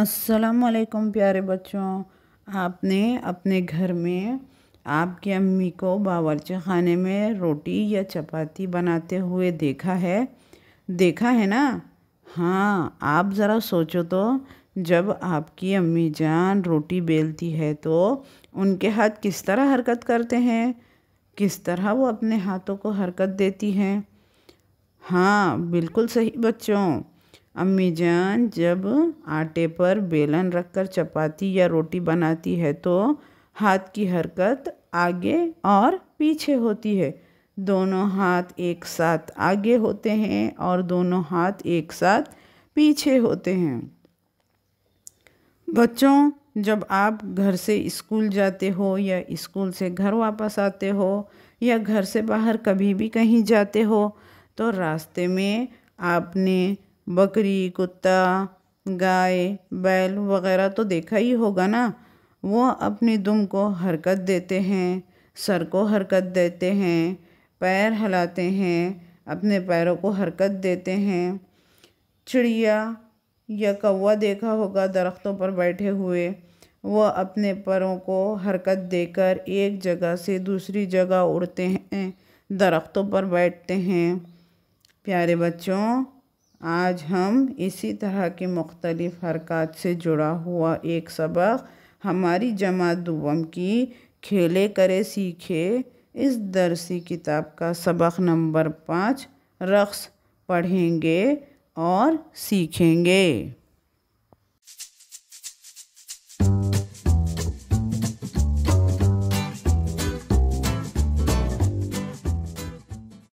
असलकम प्यारे बच्चों आपने अपने घर में आपकी अम्मी को बावरची खाने में रोटी या चपाती बनाते हुए देखा है देखा है ना हाँ आप ज़रा सोचो तो जब आपकी अम्मी जान रोटी बेलती है तो उनके हाथ किस तरह हरकत करते हैं किस तरह वो अपने हाथों को हरकत देती हैं हाँ बिल्कुल सही बच्चों अम्मी जान जब आटे पर बेलन रखकर चपाती या रोटी बनाती है तो हाथ की हरकत आगे और पीछे होती है दोनों हाथ एक साथ आगे होते हैं और दोनों हाथ एक साथ पीछे होते हैं बच्चों जब आप घर से स्कूल जाते हो या स्कूल से घर वापस आते हो या घर से बाहर कभी भी कहीं जाते हो तो रास्ते में आपने बकरी कुत्ता गाय बैल वगैरह तो देखा ही होगा ना वो अपनी दुम को हरकत देते हैं सर को हरकत देते हैं पैर हलाते हैं अपने पैरों को हरकत देते हैं चिड़िया या कौवा देखा होगा दरख्तों पर बैठे हुए वो अपने परों को हरकत देकर एक जगह से दूसरी जगह उड़ते हैं दरख्तों पर बैठते हैं प्यारे बच्चों आज हम इसी तरह के मुख्तलिफ़ हरकत से जुड़ा हुआ एक सबक हमारी जमात दुवम की खेले करे सीखे इस दरसी किताब का सबक नंबर पाँच रक्स पढ़ेंगे और सीखेंगे